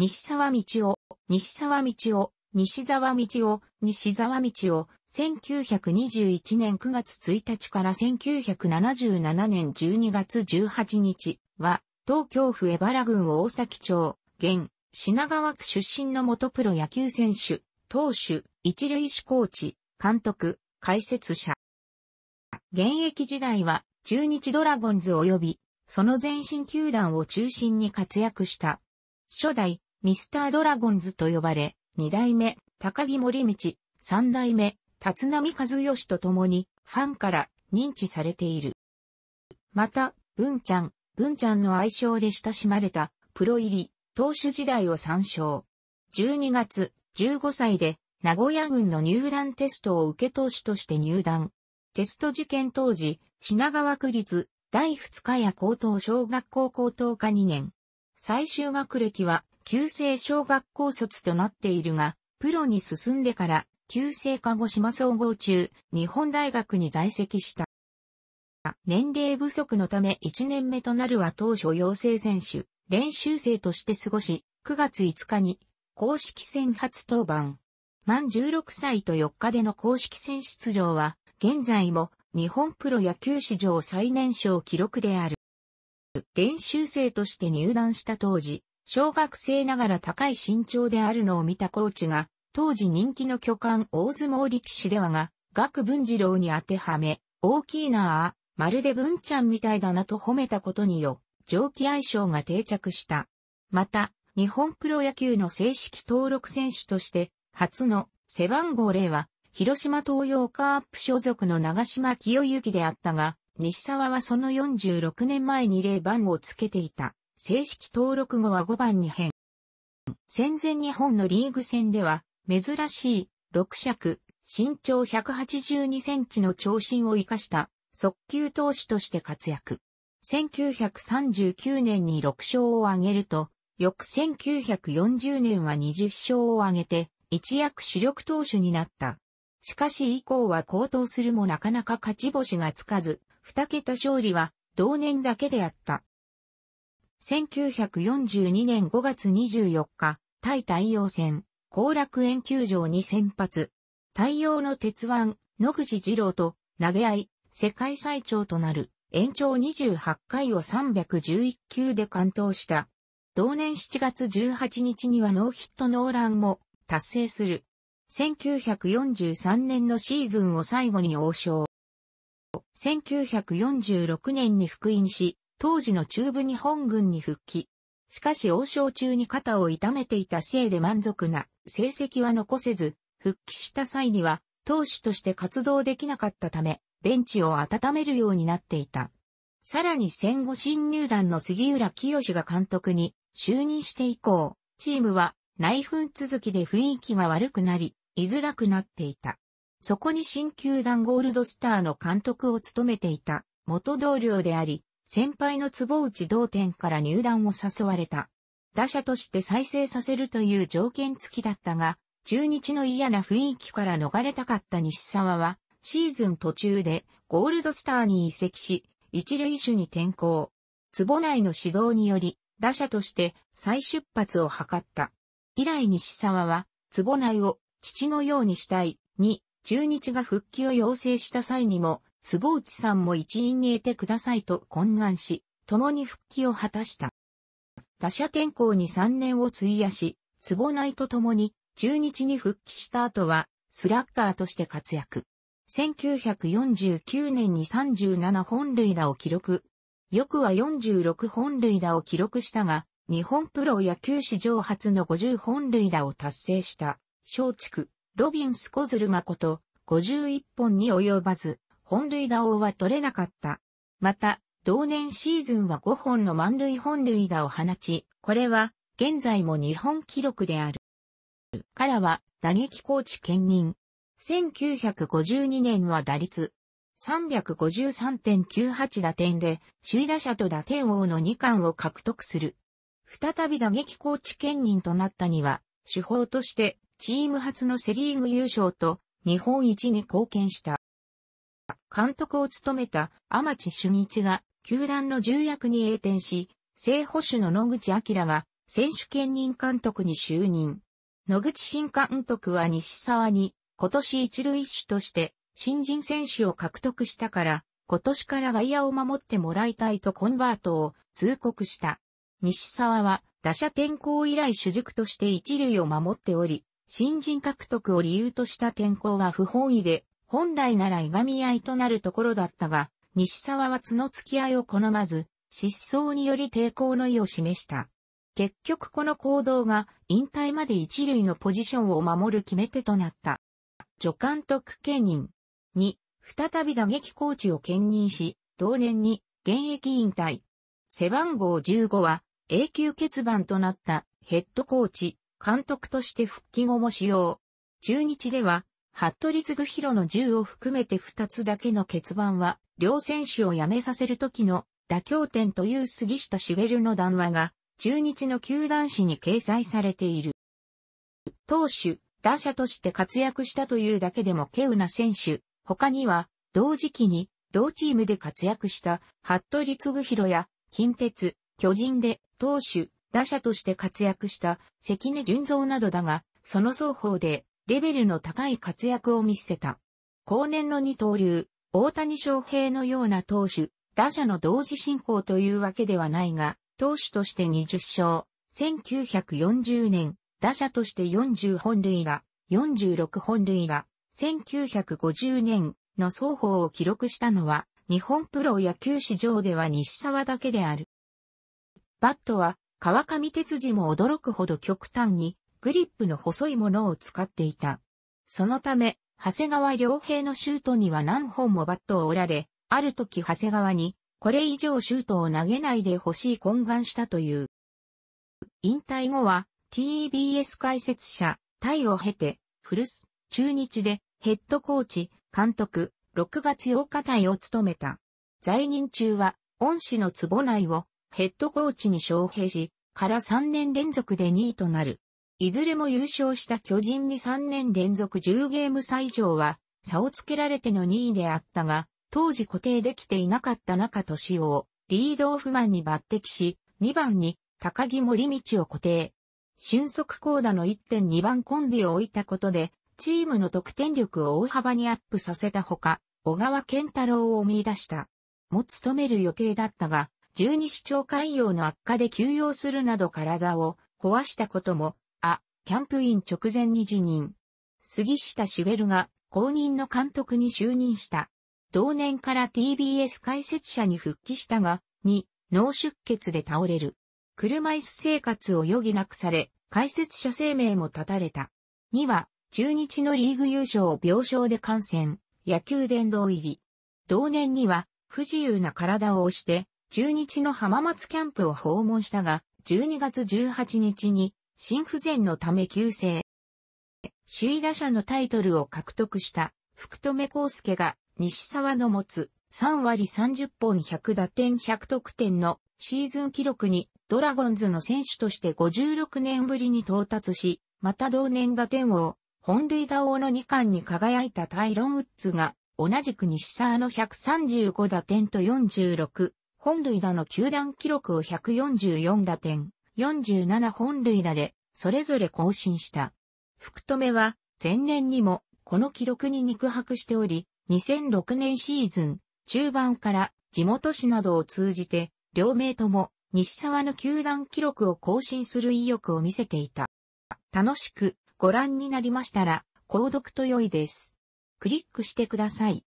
西沢道夫、西沢道夫、西沢道夫、西沢道夫、1921年9月1日から1977年12月18日は、東京府江原郡大崎町、現、品川区出身の元プロ野球選手、投手、一塁手コーチ、監督、解説者。現役時代は、中日ドラゴンズ及び、その前身球団を中心に活躍した。初代、ミスタードラゴンズと呼ばれ、二代目、高木森道、三代目、立浪和義と共に、ファンから認知されている。また、文ちゃん、文ちゃんの愛称で親しまれた、プロ入り、投手時代を参照。12月、15歳で、名古屋軍の入団テストを受け投手として入団。テスト受験当時、品川区立、第二日や高等小学校高等科2年。最終学歴は、旧制小学校卒となっているが、プロに進んでから、旧制鹿児島総合中、日本大学に在籍した。年齢不足のため1年目となるは当初養成選手、練習生として過ごし、9月5日に公式戦初登板。満16歳と4日での公式戦出場は、現在も日本プロ野球史上最年少記録である。練習生として入団した当時、小学生ながら高い身長であるのを見たコーチが、当時人気の巨漢大相撲力士ではが、学文次郎に当てはめ、大きいなあ、まるで文ちゃんみたいだなと褒めたことによ、上記愛称が定着した。また、日本プロ野球の正式登録選手として、初の背番号0は、広島東洋カープ所属の長島清行であったが、西沢はその46年前に0番をつけていた。正式登録後は5番に変。戦前日本のリーグ戦では、珍しい、6尺、身長182センチの長身を生かした、速球投手として活躍。1939年に6勝を挙げると、翌1940年は20勝を挙げて、一躍主力投手になった。しかし以降は高騰するもなかなか勝ち星がつかず、二桁勝利は同年だけであった。1942年5月24日、対太陽戦、後楽園球場に先発。太陽の鉄腕、野口二郎と投げ合い、世界最長となる延長28回を311球で完投した。同年7月18日にはノーヒットノーランも達成する。1943年のシーズンを最後に王将。1946年に復員し、当時の中部日本軍に復帰。しかし王将中に肩を痛めていた死へで満足な成績は残せず、復帰した際には、投手として活動できなかったため、ベンチを温めるようになっていた。さらに戦後新入団の杉浦清が監督に就任して以降、チームは内紛続きで雰囲気が悪くなり、居づらくなっていた。そこに新球団ゴールドスターの監督を務めていた元同僚であり、先輩の坪内同店から入団を誘われた。打者として再生させるという条件付きだったが、中日の嫌な雰囲気から逃れたかった西沢は、シーズン途中でゴールドスターに移籍し、一塁手に転向。坪内の指導により、打者として再出発を図った。以来西沢は、坪内を父のようにしたい、に、中日が復帰を要請した際にも、坪内さんも一員に得てくださいと懇願し、共に復帰を果たした。打者転向に3年を費やし、坪内と共に中日に復帰した後は、スラッガーとして活躍。1949年に37本塁打を記録。翌は46本塁打を記録したが、日本プロ野球史上初の50本塁打を達成した、松竹、ロビンスコズル誠、51本に及ばず、本塁打王は取れなかった。また、同年シーズンは5本の満塁本塁打を放ち、これは現在も日本記録である。からは打撃コーチ兼任。1952年は打率353.98打点で首位打者と打点王の2冠を獲得する。再び打撃コーチ兼任となったには、手法としてチーム初のセリーグ優勝と日本一に貢献した。監督を務めた天地俊一が球団の重役に栄転し、正捕手の野口明が選手兼任監督に就任。野口新監督は西沢に今年一塁手として新人選手を獲得したから、今年から外野を守ってもらいたいとコンバートを通告した。西沢は打者転向以来主軸として一塁を守っており、新人獲得を理由とした転向は不本意で本来ならいがみ合いとなるところだったが、西沢は角付き合いを好まず、失踪により抵抗の意を示した。結局この行動が引退まで一塁のポジションを守る決め手となった。助監督兼任。2、再び打撃コーチを兼任し、同年に現役引退。背番号15は永久欠番となったヘッドコーチ、監督として復帰後も使用。中日では服部嗣ロの銃を含めて2つだけの欠番は、両選手を辞めさせる時の妥協点という杉下茂の談話が、中日の球団誌に掲載されている。投手、打者として活躍したというだけでも稀有な選手、他には、同時期に、同チームで活躍した、服部嗣ロや、近鉄、巨人で、投手、打者として活躍した、関根純造などだが、その双方で、レベルの高い活躍を見せた。後年の二刀流、大谷翔平のような投手、打者の同時進行というわけではないが、投手として20勝、1940年、打者として40本塁打、46本塁打、1950年の双方を記録したのは、日本プロ野球史上では西沢だけである。バットは、川上哲司も驚くほど極端にグリップの細いものを使っていた。そのため、長谷川良平のシュートには何本もバットを折られ、ある時長谷川に、これ以上シュートを投げないでほしい懇願したという。引退後は、TBS 解説者、タイを経て、古巣、中日で、ヘッドコーチ、監督、6月8日隊を務めた。在任中は、恩師の坪内をヘッドコーチに招聘し、から3年連続で2位となる。いずれも優勝した巨人に3年連続10ゲーム差以上は、差をつけられての2位であったが、当時固定できていなかった中敏夫をリードオフマンに抜擢し、2番に高木森道を固定。俊足高打の1.2番コンビを置いたことで、チームの得点力を大幅にアップさせたほか、小川健太郎を見出した。も務める予定だったが、十二指腸潰瘍の悪化で休養するなど体を壊したこともキャンプイン直前に辞任。杉下茂が後任の監督に就任した。同年から TBS 解説者に復帰したが、2、脳出血で倒れる。車椅子生活を余儀なくされ、解説者生命も絶たれた。2は、中日のリーグ優勝を病床で感染、野球殿堂入り。同年には、不自由な体を押して、中日の浜松キャンプを訪問したが、12月18日に心不全のため急性。首位打者のタイトルを獲得した福留孝介が西沢の持つ3割30本100打点100得点のシーズン記録にドラゴンズの選手として56年ぶりに到達し、また同年打点王、本塁打王の2冠に輝いたタイロン・ウッズが同じく西沢の135打点と46、本塁打の球団記録を144打点。47本類打で、それぞれ更新した。福留は、前年にも、この記録に肉薄しており、2006年シーズン、中盤から地元市などを通じて、両名とも西沢の球団記録を更新する意欲を見せていた。楽しくご覧になりましたら、購読と良いです。クリックしてください。